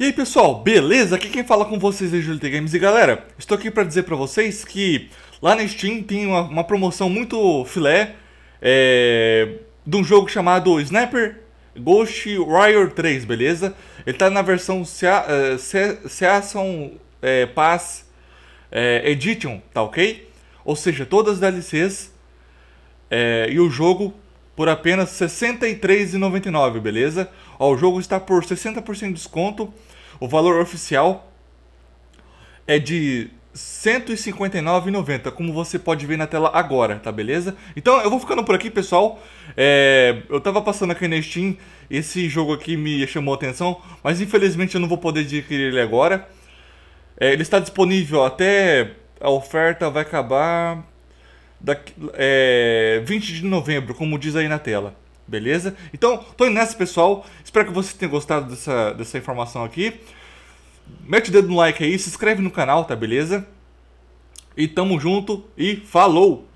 E aí pessoal, beleza? Aqui quem fala com vocês é Julita Games e galera, estou aqui para dizer para vocês que lá na Steam tem uma, uma promoção muito filé é, de um jogo chamado Sniper Ghost Warrior 3, beleza? Ele tá na versão é, Season é, Pass é, Edition, tá ok? Ou seja, todas as DLCs é, e o jogo por apenas R$ 63,99, beleza? Ó, o jogo está por 60% de desconto. O valor oficial é de R$ 159,90, como você pode ver na tela agora, tá beleza? Então eu vou ficando por aqui, pessoal. É, eu tava passando aqui na Steam, esse jogo aqui me chamou a atenção, mas infelizmente eu não vou poder adquirir ele agora. É, ele está disponível até a oferta vai acabar da, é, 20 de novembro, como diz aí na tela. Beleza? Então, tô indo nessa, pessoal. Espero que você tenha gostado dessa, dessa informação aqui. Mete o dedo no like aí, se inscreve no canal, tá beleza? E tamo junto e falou!